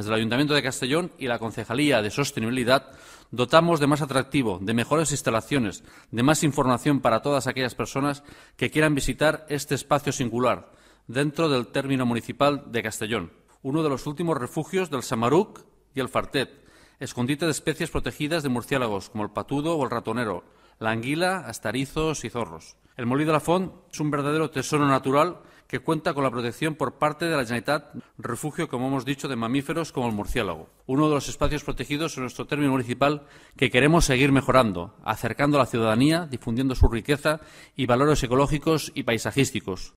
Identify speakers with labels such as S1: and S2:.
S1: Desde el Ayuntamiento de Castellón y la Concejalía de Sostenibilidad dotamos de más atractivo, de mejores instalaciones, de más información para todas aquellas personas que quieran visitar este espacio singular dentro del término municipal de Castellón, uno de los últimos refugios del Samaruc y el Fartet, escondite de especies protegidas de murciélagos como el patudo o el ratonero, la anguila, astarizos y zorros. El Molí de la Font es un verdadero tesoro natural que cuenta con la protección por parte de la Generalitat, refugio, como hemos dicho, de mamíferos como el murciélago. Uno de los espacios protegidos en nuestro término municipal que queremos seguir mejorando, acercando a la ciudadanía, difundiendo su riqueza y valores ecológicos y paisajísticos.